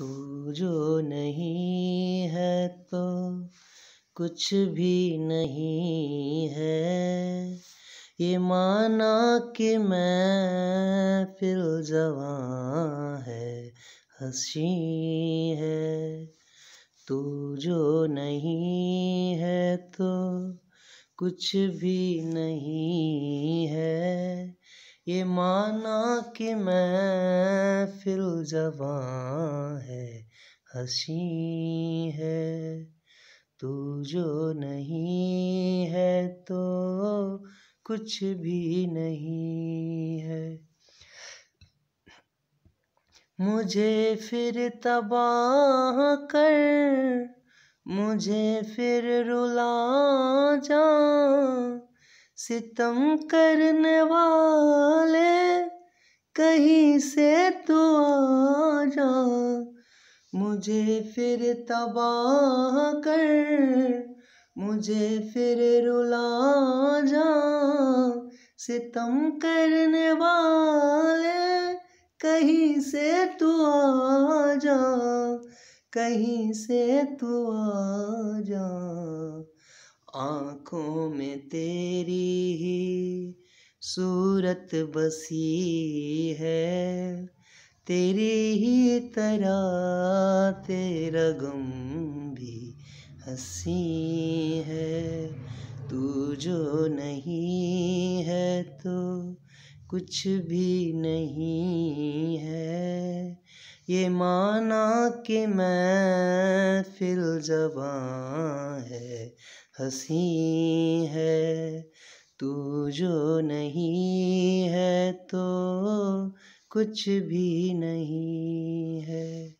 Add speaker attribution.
Speaker 1: तू जो नहीं है तो कुछ भी नहीं है ये माना कि मैं फिर जवान है हसी है तू जो नहीं है तो कुछ भी नहीं है ये माना कि मैं फिल जवान है हसी है तू जो नहीं है तो कुछ भी नहीं है मुझे फिर तबाह कर मुझे फिर रुला जा सितम करने वाले कहीं से तो जा मुझे फिर तबाह कर मुझे फिर रुला जा सितम करने वाले कहीं से तो जा कहीं से तो जा आँखों में तेरी ही सूरत बसी है तेरी ही तरह तेरा गम भी हसी है तू जो नहीं है तो कुछ भी नहीं है ये माना कि मैं फिल जबान है हसी है तू जो नहीं है तो कुछ भी नहीं है